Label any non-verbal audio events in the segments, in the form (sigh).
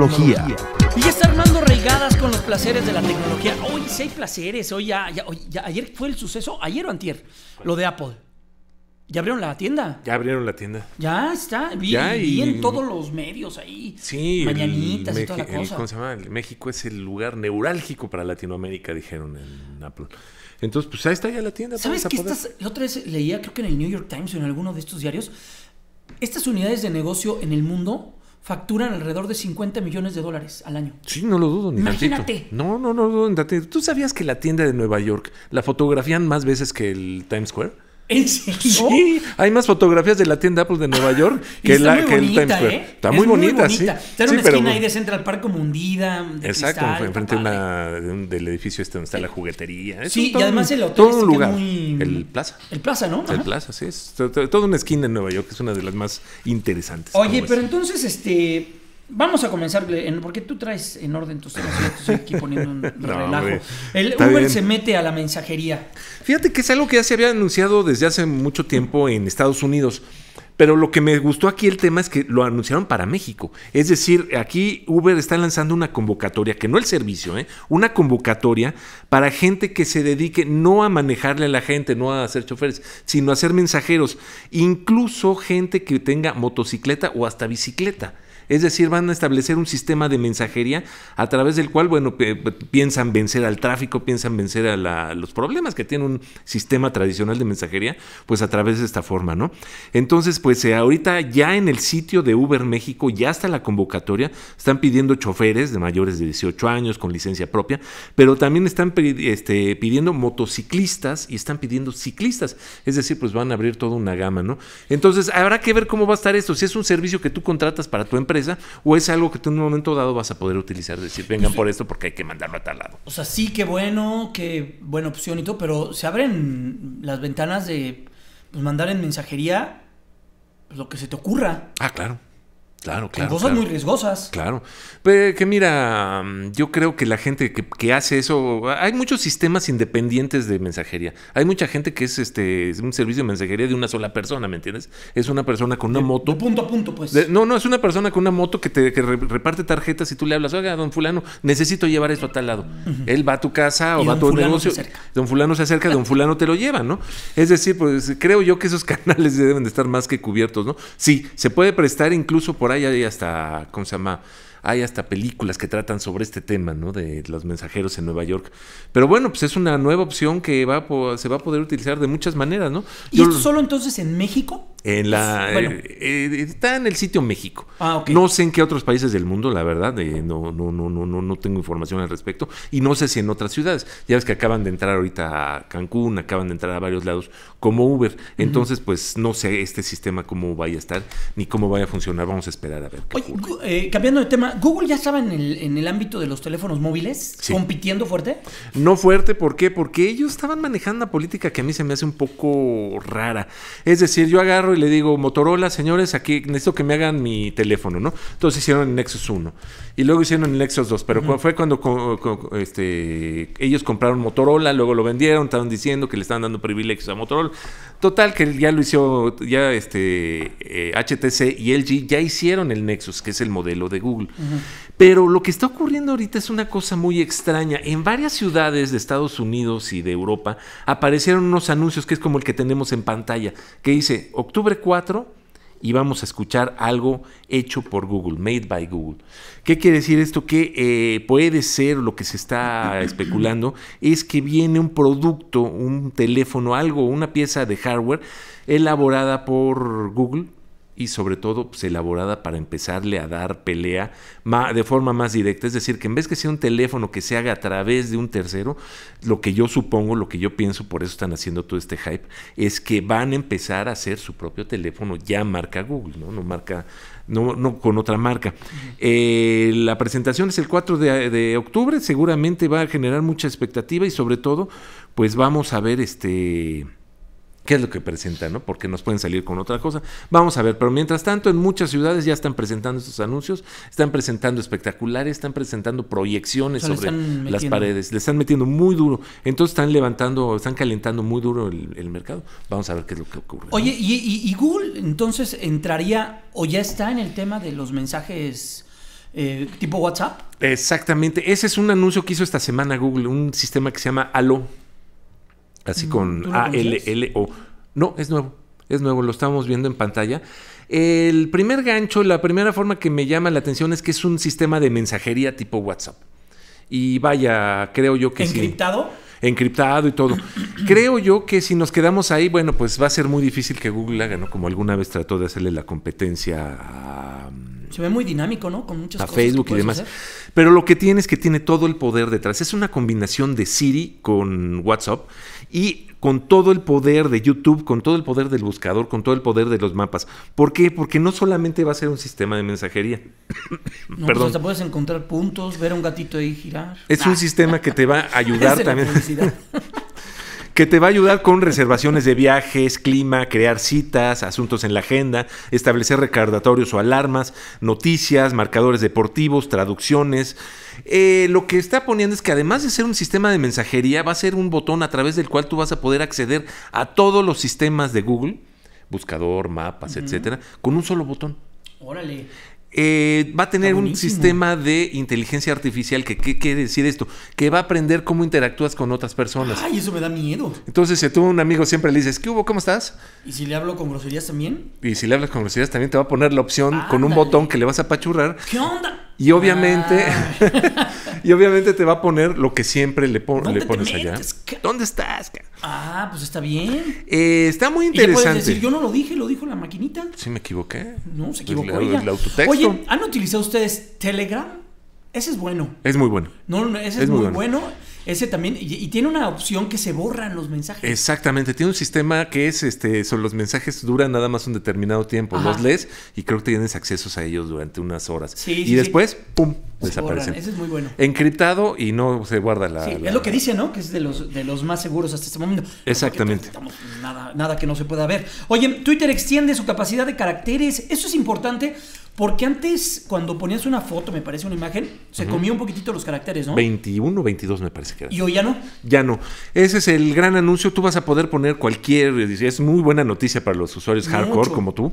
tecnología. Y está Armando regadas con los placeres de la tecnología. Hoy seis hay placeres. Hoy ya, ya, hoy ayer fue el suceso, ayer o antier, lo de Apple. ¿Ya abrieron la tienda? Ya abrieron la tienda. Ya está. Vi, en todos los medios ahí. Sí. Mañanitas y toda la cosa. México es el lugar neurálgico para Latinoamérica, dijeron en Apple. Entonces, pues ahí está ya la tienda. ¿Sabes qué? Estas, la otra vez leía, creo que en el New York Times o en alguno de estos diarios, estas unidades de negocio en el mundo facturan alrededor de 50 millones de dólares al año. Sí, no lo dudo ni Imagínate. No, no, no ¿Tú sabías que la tienda de Nueva York la fotografían más veces que el Times Square? ¿En Sí, hay más fotografías de la tienda Apple de Nueva York (laughs) que, la, que el Times Square. ¿eh? Está muy, bonita, muy, bonita, sí. Está en una esquina ahí de Central Park como hundida. De Exacto, enfrente del edificio este donde está la juguetería. sí, y además el hotel todo este un lugar. Muy... El Plaza. El Plaza, ¿no? El Plaza, sí. Es toda una esquina en Nueva York, es una de las más interesantes. Oye, pero entonces, este, Vamos a comenzar, porque tú traes en orden tus temas. estoy aquí poniendo un (laughs) relajo. Uber se mete a la mensajería. Fíjate que es algo que ya se había anunciado desde hace mucho tiempo en Estados Unidos. Pero lo que me gustó aquí el tema es que lo anunciaron para México. Es decir, aquí Uber está lanzando una convocatoria, que no el servicio, ¿eh? una convocatoria para gente que se dedique no a manejarle a la gente, no a hacer choferes, sino a ser mensajeros. Incluso gente que tenga motocicleta o hasta bicicleta es decir, van a establecer un sistema de mensajería a través del cual, bueno, piensan vencer al tráfico, piensan vencer a, los problemas que tiene un sistema tradicional de mensajería, pues a través de esta forma, ¿no? Entonces, pues eh, ahorita ya en el sitio de Uber México, ya está la convocatoria, están pidiendo choferes de mayores de 18 años con licencia propia, pero también están este, pidiendo motociclistas y están pidiendo ciclistas, es decir, pues van a abrir toda una gama, ¿no? Entonces, habrá que ver cómo va a estar esto, si es un servicio que tú contratas para tu empresa, o es algo que tú en un momento dado vas a poder utilizar, decir, vengan pues, por esto porque hay que mandarlo a tal lado. O sea, sí, qué bueno, qué buena opción y todo, pero se abren las ventanas de pues, mandar en mensajería pues, lo que se te ocurra. Ah, claro. Claro, claro. cosas muy riesgosas. Claro. Pero pues, que mira, mm, yo creo que la gente que, hace eso, hay muchos sistemas independientes de mensajería. Hay mucha gente que es este un servicio de mensajería de una sola persona, ¿me entiendes? Es una persona con una moto. punto a punto, pues. no, no, es una persona con una moto que te reparte tarjetas y tú le hablas, oiga, don fulano, necesito llevar esto a tal lado. Él va a tu casa o va a tu negocio. Don fulano se acerca, don fulano te lo lleva, ¿no? Es decir, pues creo yo que esos (laughs) canales deben de estar más que cubiertos, ¿no? Sí, se puede prestar incluso por ahí y ya hasta, ¿cómo se llama? hay hasta películas que tratan sobre este tema, ¿no? De los mensajeros en Nueva York. Pero bueno, pues es una nueva opción que va se va a poder utilizar de muchas maneras, ¿no? ¿Y esto solo entonces en México? En la, pues, eh, eh, está en el sitio México. Ah, no sé en qué otros países del mundo, la verdad, eh, no, no, no, no, no, no tengo información al respecto. Y no sé si en otras ciudades. Ya ves que acaban de entrar ahorita a Cancún, acaban de entrar a varios lados como Uber. Entonces, pues no sé este sistema cómo vaya a estar ni cómo vaya a funcionar. Vamos a esperar a ver. Oye, cambiando de tema, Google ya estaba en el, en el ámbito de los teléfonos móviles, compitiendo fuerte. No fuerte, ¿por qué? Porque ellos estaban manejando una política que a mí se me hace un poco rara. Es decir, yo agarro y le digo, Motorola, señores, aquí necesito que me hagan mi teléfono, ¿no? Entonces hicieron el Nexus 1 y luego hicieron el Nexus 2, pero fue cuando este, ellos compraron Motorola, luego lo vendieron, estaban diciendo que le estaban dando privilegios a Motorola. Total, que ya lo hizo, ya este, HTC eh, y LG ya hicieron el Nexus, que es el modelo de Google. Pero lo que está ocurriendo ahorita es una cosa muy extraña. En varias ciudades de Estados Unidos y de Europa aparecieron unos anuncios que es como el que tenemos en pantalla, que dice octubre 4 y vamos a escuchar algo hecho por Google, made by Google. ¿Qué quiere decir esto? Que eh, puede ser lo que se está especulando, es que viene un producto, un teléfono, algo, una pieza de hardware elaborada por Google y sobre todo pues, elaborada para empezarle a dar pelea de forma más directa. Es decir, que en vez que sea un teléfono que se haga a través de un tercero, lo que yo supongo, lo que yo pienso, por eso están haciendo todo este hype, es que van a empezar a hacer su propio teléfono ya marca Google, no, no marca no, no, con otra marca. Eh, la presentación es el 4 de, octubre, seguramente va a generar mucha expectativa y sobre todo, pues vamos a ver este qué es lo que presenta? ¿no? Porque nos pueden salir con otra cosa. Vamos a ver, pero mientras tanto, en muchas ciudades ya están presentando estos anuncios, están presentando espectaculares, están presentando proyecciones sobre las paredes, le están metiendo muy duro. Entonces están levantando, están calentando muy duro el, mercado. Vamos a ver qué es lo que ocurre. Oye, y, Google entonces entraría o ya está en el tema de los mensajes eh, tipo WhatsApp? Exactamente, ese es un anuncio que hizo esta semana Google, un sistema que se llama Alo. Así con A-L-L-O. No, es nuevo. Es nuevo, lo estamos viendo en pantalla. El primer gancho, la primera forma que me llama la atención es que es un sistema de mensajería tipo WhatsApp. Y vaya, creo yo que ¿Encriptado? ¿Encriptado? Encriptado y todo. (clears throat) creo yo que si nos quedamos ahí, bueno, pues va a ser muy difícil que Google haga, ¿no? Como alguna vez trató de hacerle la competencia a se ve muy dinámico, ¿no? Con muchas a Facebook y demás. Pero lo que tiene es que tiene todo el poder detrás. Es una combinación de Siri con WhatsApp y con todo el poder de YouTube, con todo el poder del buscador, con todo el poder de los mapas. ¿Por qué? Porque no solamente va a ser un sistema de mensajería. No, pues, (coughs) Perdón. Pues hasta puedes encontrar puntos, ver a un gatito ahí girar. Es un ah. sistema que te va a (laughs) ayudar también. (laughs) que te va a ayudar con reservaciones de viajes, clima, crear citas, asuntos en la agenda, establecer recordatorios o alarmas, noticias, marcadores deportivos, traducciones. Eh, lo que está poniendo es que además de ser un sistema de mensajería, va a ser un botón a través del cual tú vas a poder acceder a todos los sistemas de Google, buscador, mapas, etcétera, con un solo botón. Órale. Eh, va a tener un sistema de inteligencia artificial que, ¿qué quiere decir esto? Que va a aprender cómo interactúas con otras personas. Ay, eso me da miedo. Entonces, si eh, tú a un amigo siempre le dices, ¿qué hubo? ¿Cómo estás? ¿Y si le hablo con groserías también? Y si le hablas con groserías también te va a poner la opción con un botón que le vas a pachurrar. ¿Qué onda? Y obviamente... Ah. (laughs) (laughs) Y obviamente te va a poner lo que siempre le, le pones allá. ¿Dónde estás? Ah, pues está bien. Eh, está muy interesante. ¿Y decir, yo no lo dije, lo dijo la maquinita. Sí, me equivoqué. No, se pues, equivocó. ella. Oye, ¿han utilizado ustedes Telegram? Ese es bueno. Es muy bueno. No, no ese es, muy, bueno. Ese también, y, tiene una opción que se borran los mensajes. Exactamente, tiene un sistema que es, este, son los mensajes duran nada más un determinado tiempo, los lees y creo que tienes accesos a ellos durante unas horas. Sí, y después, ¡pum! desaparecen. es muy bueno. Encriptado y no se guarda la, Es lo que dice, ¿no? Que es de los, de los más seguros hasta este momento. Exactamente. nada, nada que no se pueda ver. Oye, Twitter extiende su capacidad de caracteres. Eso es importante porque antes, cuando ponías una foto, me parece una imagen, se comió comía un poquitito los caracteres, ¿no? 21, 22 me parece que era. ¿Y hoy ya no? Ya no. Ese es el gran anuncio. Tú vas a poder poner cualquier. Es muy buena noticia para los usuarios hardcore como tú.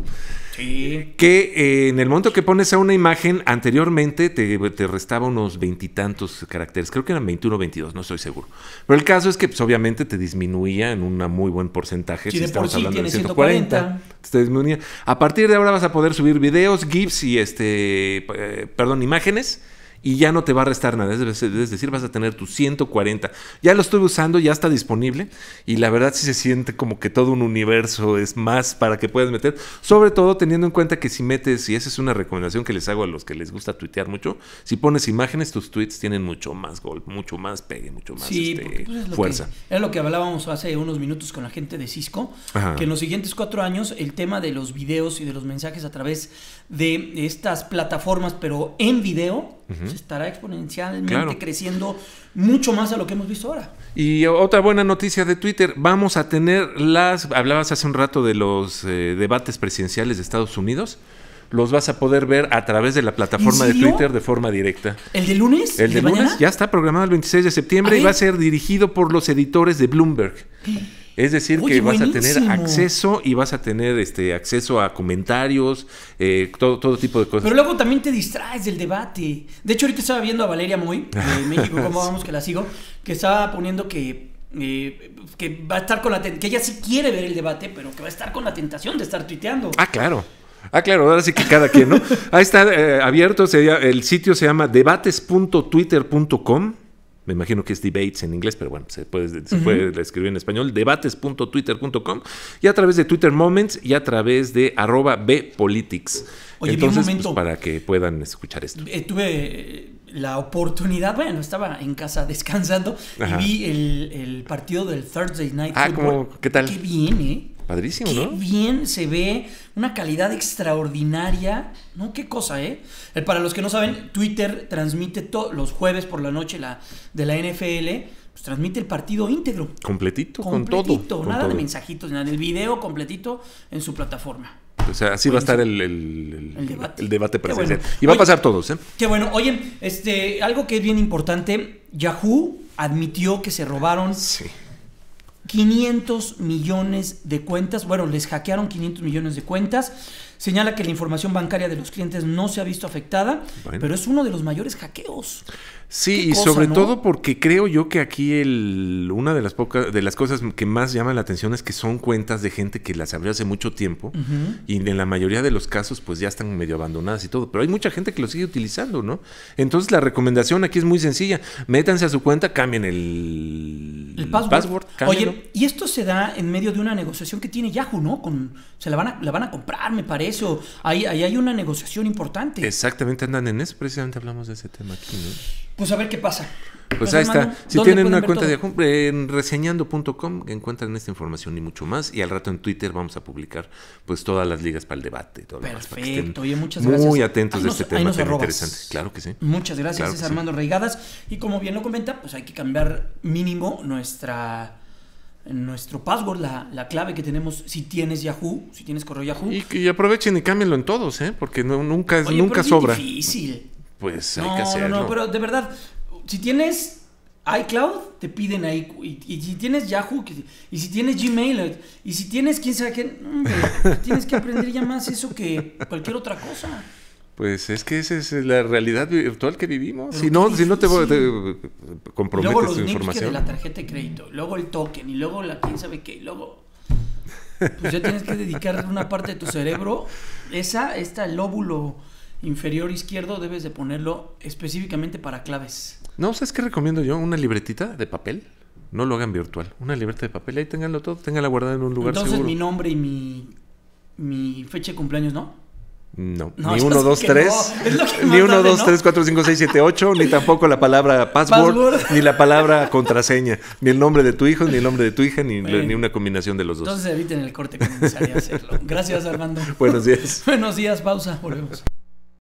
Sí. Que eh, en el momento que pones a una imagen, anteriormente te, restaba unos veintitantos caracteres. Creo que eran 21 o 22, no estoy seguro. Pero el caso es que, pues, obviamente, te disminuía en un muy buen porcentaje. si estamos hablando de 140. Te disminuía. A partir de ahora vas a poder subir videos, GIFs y este, eh, perdón, imágenes y ya no te va a restar nada. Es decir, vas a tener tus 140. Ya lo estoy usando, ya está disponible y la verdad sí se siente como que todo un universo es más para que puedas meter. Sobre todo teniendo en cuenta que si metes, y esa es una recomendación que les hago a los que les gusta tuitear mucho, si pones imágenes, tus tweets tienen mucho más gol, mucho más pegue, mucho más este, pues, es fuerza. era lo que hablábamos hace unos minutos con la gente de Cisco, que en los siguientes cuatro años el tema de los videos y de los mensajes a través de estas plataformas, pero en video, estará exponencialmente creciendo mucho más de lo que hemos visto ahora. Y otra buena noticia de Twitter, vamos a tener las, hablabas hace un rato de los eh, debates presidenciales de Estados Unidos los vas a poder ver a través de la plataforma de Twitter de forma directa. ¿El de lunes? El de, lunes ya está programado el 26 de septiembre y va a ser dirigido por los editores de Bloomberg. Es decir, que vas a tener acceso y vas a tener este acceso a comentarios, eh, todo, todo tipo de cosas. Pero luego también te distraes del debate. De hecho, ahorita estaba viendo a Valeria Moy, de (laughs) México, como vamos que la sigo, que estaba poniendo que eh, que va a estar con la que ella sí quiere ver el debate, pero que va a estar con la tentación de estar tuiteando. Ah, claro. Ah, claro, ahora sí que cada quien, ¿no? (laughs) Ahí está eh, abierto, el sitio se llama debates.twitter.com me imagino que es debates en inglés, pero bueno, se puede, escribir en español, debates.twitter.com y a través de Twitter Moments y a través de arroba bpolitics. Oye, Entonces, momento, pues, para que puedan escuchar esto. Eh, tuve eh, la oportunidad, bueno, estaba en casa (laughs) descansando y vi el, partido del Thursday Night ah, Football. ¿Qué tal? Qué bien, ¿eh? Padrísimo, Qué ¿no? Bien se ve, una calidad extraordinaria. ¿No? Qué cosa, ¿eh? ¿eh? Para los que no saben, Twitter transmite todos los jueves por la noche la de la NFL. Pues transmite el partido íntegro. Completito, con todo. Nada de mensajitos, nada. El video completito en su plataforma. O sea, así va a estar el, debate, Y va a pasar todos, ¿eh? Qué bueno. Oye, este, algo que es bien importante, Yahoo admitió que se robaron sí. 500 millones de cuentas. Bueno, les hackearon 500 millones de cuentas señala que la información bancaria de los clientes no se ha visto afectada, pero es uno de los mayores hackeos. Sí, y sobre todo porque creo yo que aquí el, una de las pocas de las cosas que más llama la atención es que son cuentas de gente que las abrió hace mucho tiempo y en la mayoría de los casos pues ya están medio abandonadas y todo, pero hay mucha gente que lo sigue utilizando, ¿no? Entonces la recomendación aquí es muy sencilla, métanse a su cuenta, cambien el, password. Oye, y esto se da en medio de una negociación que tiene Yahoo, ¿no? Con, se la van a, la van a comprar, me parece eso. Ahí, hay una negociación importante. Exactamente, andan en eso. Precisamente hablamos de ese tema aquí. ¿no? Pues a ver qué pasa. Pues, ahí está. Si tienen una cuenta de en reseñando.com encuentran esta información y mucho más. Y al rato en Twitter vamos a publicar pues todas las ligas para el debate. todo Perfecto. muchas gracias. Muy atentos a este tema tan interesante. Claro que sí. Muchas gracias, Armando Reigadas. Y como bien lo comenta, pues hay que cambiar mínimo nuestra nuestro password, la, la, clave que tenemos, si tienes Yahoo, si tienes correo Yahoo. Y, aprovechen y cámbienlo en todos, ¿eh? Porque no, nunca, nunca sobra. difícil. Pues hay que hacerlo. No, no, pero de verdad, si tienes iCloud, te piden ahí. Y, si tienes Yahoo, y si tienes Gmail, y si tienes quién sabe qué. (laughs) tienes que aprender ya más eso que cualquier otra cosa. Pues es que esa es la realidad virtual que vivimos. si no, si no te, te comprometes luego los tu información. de la tarjeta de crédito, luego el token y luego la quién sabe qué, y luego pues ya tienes que dedicar una parte de tu cerebro, esa esta el lóbulo inferior izquierdo debes de ponerlo específicamente para claves. No, ¿sabes qué recomiendo yo? Una libretita de papel. No lo hagan virtual. Una libreta de papel, ahí tenganlo todo, tenganla guardada en un lugar seguro. Entonces mi nombre y mi mi fecha de cumpleaños, ¿no? No. ni 1, 2, 3. Ni 1, 2, 3, 4, 5, 6, 7, 8. Ni tampoco la palabra password, ni la palabra contraseña. Ni el nombre de tu hijo, ni el nombre de tu hija, ni, ni una combinación de los dos. Entonces eviten el corte que a hacerlo. Gracias, Armando. Buenos días. Buenos días, pausa. Volvemos.